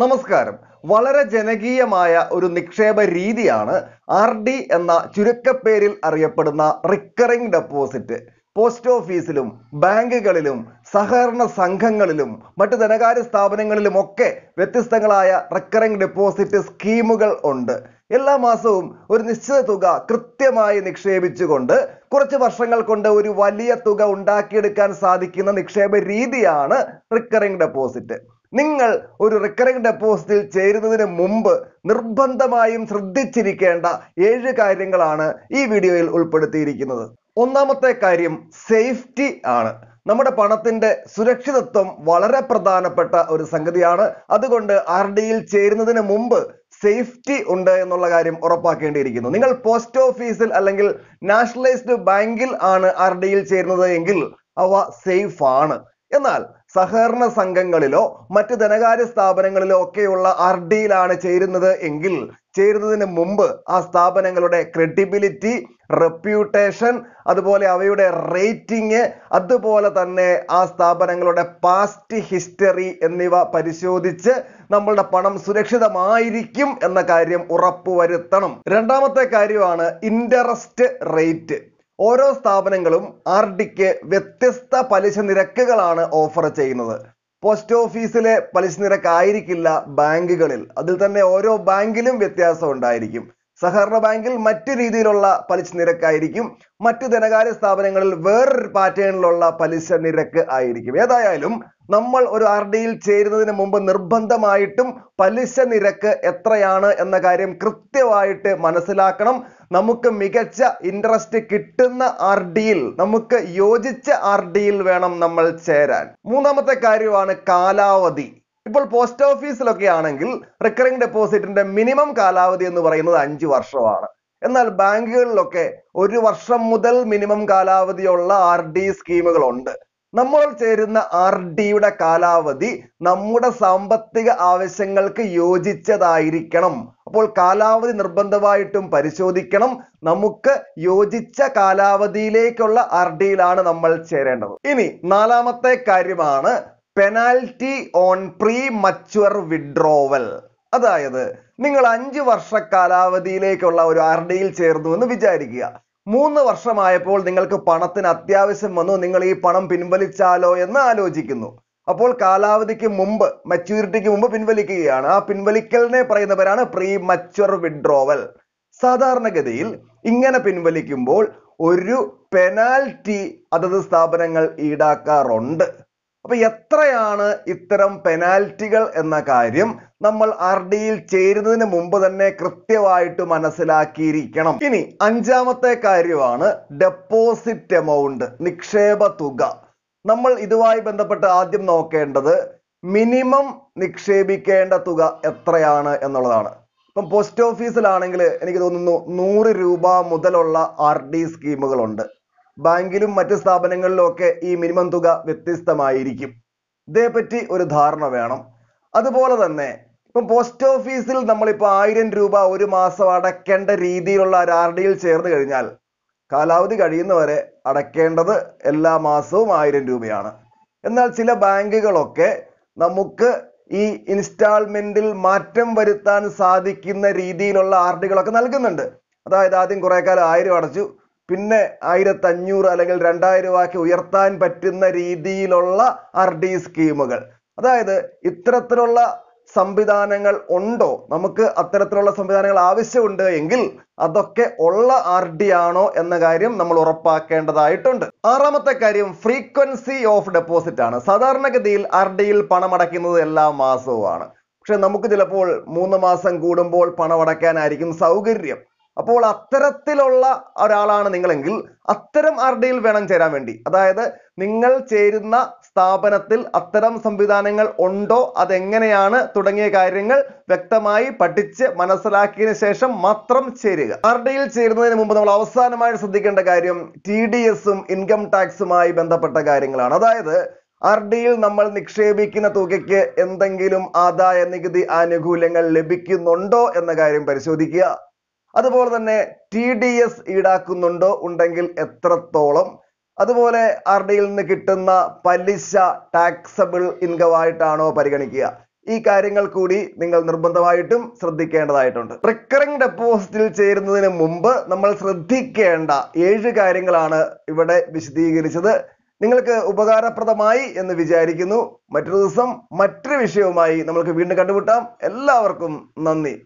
നമസ്കാരം വളരെ ജനകീയമായ ഒരു നിക്ഷേപ രീതിയാണ് ആർ ഡി എന്ന ചുരുക്കപ്പേരിൽ അറിയപ്പെടുന്ന റിക്കറിംഗ് ഡെപ്പോസിറ്റ് പോസ്റ്റ് ഓഫീസിലും ബാങ്കുകളിലും സഹകരണ സംഘങ്ങളിലും മറ്റ് ധനകാര്യ സ്ഥാപനങ്ങളിലും ഒക്കെ വ്യത്യസ്തങ്ങളായ റിക്കറിംഗ് ഡെപ്പോസിറ്റ് സ്കീമുകൾ ഉണ്ട് എല്ലാ മാസവും ഒരു നിശ്ചിത തുക കൃത്യമായി നിക്ഷേപിച്ചുകൊണ്ട് കുറച്ച് വർഷങ്ങൾ കൊണ്ട് ഒരു വലിയ തുക ഉണ്ടാക്കിയെടുക്കാൻ സാധിക്കുന്ന നിക്ഷേപ രീതിയാണ് റിക്കറിംഗ് ഡെപ്പോസിറ്റ് നിങ്ങൾ ഒരു റിക്കറിംഗ് ഡെപ്പോസിറ്റിൽ ചേരുന്നതിന് മുമ്പ് നിർബന്ധമായും ശ്രദ്ധിച്ചിരിക്കേണ്ട ഏഴ് കാര്യങ്ങളാണ് ഈ വീഡിയോയിൽ ഉൾപ്പെടുത്തിയിരിക്കുന്നത് ഒന്നാമത്തെ കാര്യം സേഫ്റ്റി ആണ് നമ്മുടെ പണത്തിന്റെ സുരക്ഷിതത്വം വളരെ പ്രധാനപ്പെട്ട ഒരു സംഗതിയാണ് അതുകൊണ്ട് ആർ ഡിയിൽ ചേരുന്നതിന് മുമ്പ് സേഫ്റ്റി ഉണ്ട് എന്നുള്ള കാര്യം ഉറപ്പാക്കേണ്ടിയിരിക്കുന്നു നിങ്ങൾ പോസ്റ്റ് ഓഫീസിൽ അല്ലെങ്കിൽ നാഷണലൈസ്ഡ് ബാങ്കിൽ ആണ് ആർ ഡിയിൽ ചേരുന്നത് എങ്കിൽ അവ സേഫ് ആണ് എന്നാൽ സഹകരണ സംഘങ്ങളിലോ മറ്റ് ധനകാര്യ സ്ഥാപനങ്ങളിലോ ഒക്കെയുള്ള ആർ ഡിയിലാണ് ചേരുന്നത് എങ്കിൽ ചേരുന്നതിന് മുമ്പ് ആ സ്ഥാപനങ്ങളുടെ ക്രെഡിബിലിറ്റി റെപ്യൂട്ടേഷൻ അതുപോലെ അവയുടെ റേറ്റിംഗ് അതുപോലെ തന്നെ ആ സ്ഥാപനങ്ങളുടെ പാസ്റ്റ് ഹിസ്റ്ററി എന്നിവ പരിശോധിച്ച് നമ്മളുടെ പണം സുരക്ഷിതമായിരിക്കും എന്ന കാര്യം ഉറപ്പുവരുത്തണം രണ്ടാമത്തെ കാര്യമാണ് ഇൻട്രസ്റ്റ് റേറ്റ് ഓരോ സ്ഥാപനങ്ങളും ആർ ഡിക്ക് വ്യത്യസ്ത പലിശ നിരക്കുകളാണ് ഓഫർ ചെയ്യുന്നത് പോസ്റ്റ് ഓഫീസിലെ പലിശ നിരക്കായിരിക്കില്ല ബാങ്കുകളിൽ അതിൽ തന്നെ ഓരോ ബാങ്കിലും വ്യത്യാസം ഉണ്ടായിരിക്കും സഹകരണ ബാങ്കിൽ മറ്റു രീതിയിലുള്ള പലിശ നിരക്കായിരിക്കും മറ്റു ധനകാര്യ സ്ഥാപനങ്ങളിൽ വേറൊരു പാറ്റേണിലുള്ള പലിശ നിരക്ക് ആയിരിക്കും ഏതായാലും നമ്മൾ ഒരു ആർ ഡിയിൽ ചേരുന്നതിന് മുമ്പ് നിർബന്ധമായിട്ടും പലിശ നിരക്ക് എത്രയാണ് എന്ന കാര്യം കൃത്യമായിട്ട് മനസ്സിലാക്കണം നമുക്ക് മികച്ച ഇൻട്രസ്റ്റ് കിട്ടുന്ന ആർ ഡിയിൽ നമുക്ക് യോജിച്ച ആർ ഡിയിൽ വേണം നമ്മൾ ചേരാൻ മൂന്നാമത്തെ കാര്യമാണ് കാലാവധി ഇപ്പോൾ പോസ്റ്റ് ഓഫീസിലൊക്കെ ആണെങ്കിൽ റിക്കറിംഗ് ഡെപ്പോസിറ്റിന്റെ മിനിമം കാലാവധി എന്ന് പറയുന്നത് അഞ്ച് വർഷമാണ് എന്നാൽ ബാങ്കുകളിലൊക്കെ ഒരു വർഷം മുതൽ മിനിമം കാലാവധിയുള്ള ആർ ഡി സ്കീമുകളുണ്ട് നമ്മൾ ചേരുന്ന ആർ ഡിയുടെ കാലാവധി നമ്മുടെ സാമ്പത്തിക ആവശ്യങ്ങൾക്ക് യോജിച്ചതായിരിക്കണം അപ്പോൾ കാലാവധി നിർബന്ധമായിട്ടും പരിശോധിക്കണം നമുക്ക് യോജിച്ച കാലാവധിയിലേക്കുള്ള ആർ ഡിയിലാണ് നമ്മൾ ചേരേണ്ടത് ഇനി നാലാമത്തെ കാര്യമാണ് penalty on premature withdrawal അതായത് നിങ്ങൾ അഞ്ച് വർഷ കാലാവധിയിലേക്കുള്ള ഒരു ആർ ഡിയിൽ ചേർന്നു എന്ന് വിചാരിക്കുക മൂന്ന് വർഷമായപ്പോൾ നിങ്ങൾക്ക് പണത്തിന് അത്യാവശ്യം വന്നു നിങ്ങൾ ഈ പണം പിൻവലിച്ചാലോ എന്ന് ആലോചിക്കുന്നു അപ്പോൾ കാലാവധിക്ക് മുമ്പ് മെച്യൂരിറ്റിക്ക് മുമ്പ് പിൻവലിക്കുകയാണ് ആ പിൻവലിക്കലിനെ പറയുന്നവരാണ് പ്രീ മച്വർ വിഡ്രോവൽ സാധാരണഗതിയിൽ ഇങ്ങനെ പിൻവലിക്കുമ്പോൾ ഒരു പെനാൽറ്റി അതത് സ്ഥാപനങ്ങൾ ഈടാക്കാറുണ്ട് അപ്പൊ എത്രയാണ് ഇത്തരം പെനാൽറ്റികൾ എന്ന കാര്യം നമ്മൾ ആർ ഡിയിൽ ചേരുന്നതിന് മുമ്പ് തന്നെ കൃത്യമായിട്ട് മനസ്സിലാക്കിയിരിക്കണം ഇനി അഞ്ചാമത്തെ കാര്യമാണ് ഡെപ്പോസിറ്റ് എമൗണ്ട് നിക്ഷേപ തുക നമ്മൾ ഇതുമായി ബന്ധപ്പെട്ട് ആദ്യം നോക്കേണ്ടത് മിനിമം നിക്ഷേപിക്കേണ്ട തുക എത്രയാണ് എന്നുള്ളതാണ് ഇപ്പം പോസ്റ്റ് ഓഫീസിലാണെങ്കിൽ എനിക്ക് തോന്നുന്നു നൂറ് രൂപ മുതലുള്ള ആർ ഡി സ്കീമുകളുണ്ട് ബാങ്കിലും മറ്റ് സ്ഥാപനങ്ങളിലും ഒക്കെ ഈ മിനിമം തുക വ്യത്യസ്തമായിരിക്കും ഇതേപ്പറ്റി ഒരു ധാരണ വേണം അതുപോലെ തന്നെ ഇപ്പം പോസ്റ്റ് ഓഫീസിൽ നമ്മളിപ്പോൾ ആയിരം രൂപ ഒരു മാസം അടയ്ക്കേണ്ട രീതിയിലുള്ള ഒരു ആർ ഡിയിൽ ചേർന്ന് കഴിഞ്ഞാൽ കാലാവധി കഴിയുന്നവരെ അടയ്ക്കേണ്ടത് എല്ലാ മാസവും ആയിരം രൂപയാണ് എന്നാൽ ചില ബാങ്കുകളൊക്കെ നമുക്ക് ഈ ഇൻസ്റ്റാൾമെന്റിൽ മാറ്റം വരുത്താൻ സാധിക്കുന്ന രീതിയിലുള്ള ആർ ഡികളൊക്കെ നൽകുന്നുണ്ട് അതായത് ആദ്യം കുറെ കാലം ആയിരം അടച്ചു പിന്നെ അഞ്ഞൂറ് അല്ലെങ്കിൽ രണ്ടായിരം രൂപയ്ക്ക് ഉയർത്താൻ പറ്റുന്ന രീതിയിലുള്ള ആർ ഡി സ്കീമുകൾ അതായത് ഇത്തരത്തിലുള്ള സംവിധാനങ്ങൾ ഉണ്ടോ നമുക്ക് അത്തരത്തിലുള്ള സംവിധാനങ്ങൾ ആവശ്യമുണ്ട് എങ്കിൽ അതൊക്കെ ഉള്ള ആർ ഡി ആണോ എന്ന കാര്യം നമ്മൾ ഉറപ്പാക്കേണ്ടതായിട്ടുണ്ട് ആറാമത്തെ കാര്യം ഫ്രീക്വൻസി ഓഫ് ഡെപ്പോസിറ്റ് ആണ് സാധാരണഗതിയിൽ ആർ ഡിയിൽ പണം അടയ്ക്കുന്നത് എല്ലാ മാസവുമാണ് പക്ഷെ നമുക്ക് ചിലപ്പോൾ മൂന്ന് മാസം കൂടുമ്പോൾ പണം അടയ്ക്കാനായിരിക്കും സൗകര്യം അപ്പോൾ അത്തരത്തിലുള്ള ഒരാളാണ് നിങ്ങളെങ്കിൽ അത്തരം ആർഡിയിൽ വേണം ചേരാൻ വേണ്ടി അതായത് നിങ്ങൾ ചേരുന്ന സ്ഥാപനത്തിൽ അത്തരം സംവിധാനങ്ങൾ ഉണ്ടോ അതെങ്ങനെയാണ് തുടങ്ങിയ കാര്യങ്ങൾ വ്യക്തമായി പഠിച്ച് മനസ്സിലാക്കിയതിനു ശേഷം മാത്രം ചേരുക ആർഡിയിൽ ചേരുന്നതിന് മുമ്പ് നമ്മൾ അവസാനമായി ശ്രദ്ധിക്കേണ്ട കാര്യം ടി ഡി എസും ഇൻകം ടാക്സുമായി ബന്ധപ്പെട്ട കാര്യങ്ങളാണ് അതായത് ആർഡിയിൽ നമ്മൾ നിക്ഷേപിക്കുന്ന തുകയ്ക്ക് എന്തെങ്കിലും ആദായ നികുതി ആനുകൂല്യങ്ങൾ ലഭിക്കുന്നുണ്ടോ എന്ന കാര്യം പരിശോധിക്കുക അതുപോലെ തന്നെ ടി ഡി എസ് ഈടാക്കുന്നുണ്ടോ ഉണ്ടെങ്കിൽ എത്രത്തോളം അതുപോലെ ആർ ഡിയിൽ നിന്ന് കിട്ടുന്ന പലിശ ടാക്സബിൾ ഇൻകം ആയിട്ടാണോ പരിഗണിക്കുക ഈ കാര്യങ്ങൾ കൂടി നിങ്ങൾ നിർബന്ധമായിട്ടും ശ്രദ്ധിക്കേണ്ടതായിട്ടുണ്ട് റിക്കറിംഗ് ഡെപ്പോസിറ്റിൽ ചേരുന്നതിന് മുമ്പ് നമ്മൾ ശ്രദ്ധിക്കേണ്ട ഏഴ് കാര്യങ്ങളാണ് ഇവിടെ വിശദീകരിച്ചത് നിങ്ങൾക്ക് ഉപകാരപ്രദമായി എന്ന് വിചാരിക്കുന്നു മറ്റൊരു ദിവസം മറ്റൊരു വിഷയവുമായി നമ്മൾക്ക് വീണ്ടും കണ്ടുമുട്ടാം എല്ലാവർക്കും നന്ദി